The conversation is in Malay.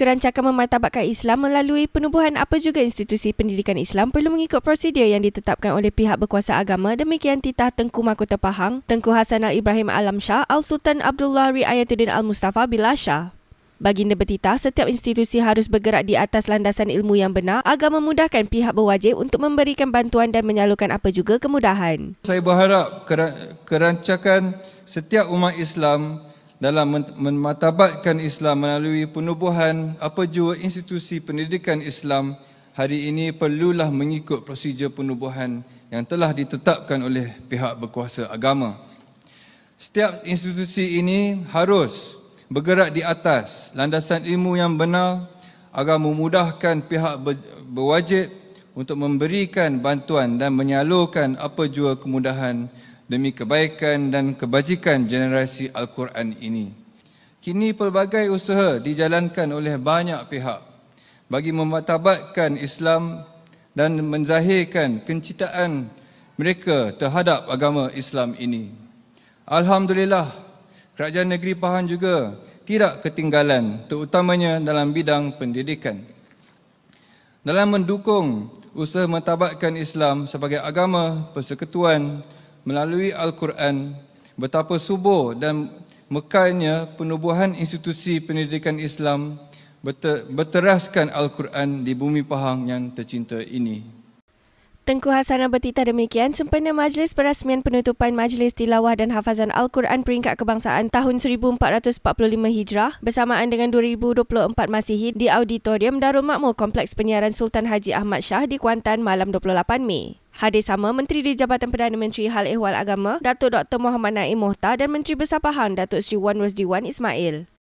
kerancakan memartabatkan Islam melalui penubuhan apa juga institusi pendidikan Islam perlu mengikut prosedur yang ditetapkan oleh pihak berkuasa agama demikian titah Tengku Mahkota Pahang, Tengku Hasan Al-Ibrahim Alam Shah, Al-Sultan Abdullah Riayatuddin Al-Mustafa Bilasha. Baginda bertitah, setiap institusi harus bergerak di atas landasan ilmu yang benar agar memudahkan pihak berwajib untuk memberikan bantuan dan menyalurkan apa juga kemudahan. Saya berharap kerancakan setiap umat Islam dalam mematabatkan Islam melalui penubuhan apa jua institusi pendidikan Islam hari ini perlulah mengikut prosedur penubuhan yang telah ditetapkan oleh pihak berkuasa agama. Setiap institusi ini harus bergerak di atas landasan ilmu yang benar agar memudahkan pihak berwajib untuk memberikan bantuan dan menyalurkan apa jua kemudahan demi kebaikan dan kebajikan generasi Al-Quran ini. Kini pelbagai usaha dijalankan oleh banyak pihak bagi memartabatkan Islam dan menzahirkan kencitaan mereka terhadap agama Islam ini. Alhamdulillah, Kerajaan Negeri Pahang juga tidak ketinggalan terutamanya dalam bidang pendidikan. Dalam mendukung usaha mentabatkan Islam sebagai agama persekutuan melalui Al-Quran betapa subur dan mekarnya penubuhan institusi pendidikan Islam berteraskan Al-Quran di bumi Pahang yang tercinta ini. Tengku Hasanah bertitah demikian sempena majlis perasmian penutupan Majlis Tilawah dan Hafazan Al-Quran Peringkat Kebangsaan tahun 1445 Hijrah bersamaan dengan 2024 Masihi di Auditorium Darul Makmur Kompleks Penyiaran Sultan Haji Ahmad Shah di Kuantan malam 28 Mei. Hadir sama Menteri di Jabatan Perdana Menteri Hal Ehwal Agama, Datuk Dr. Muhammad Naim Mohtar dan Menteri Besar Pahang, Datuk Sri Wan Rosdiwan Ismail.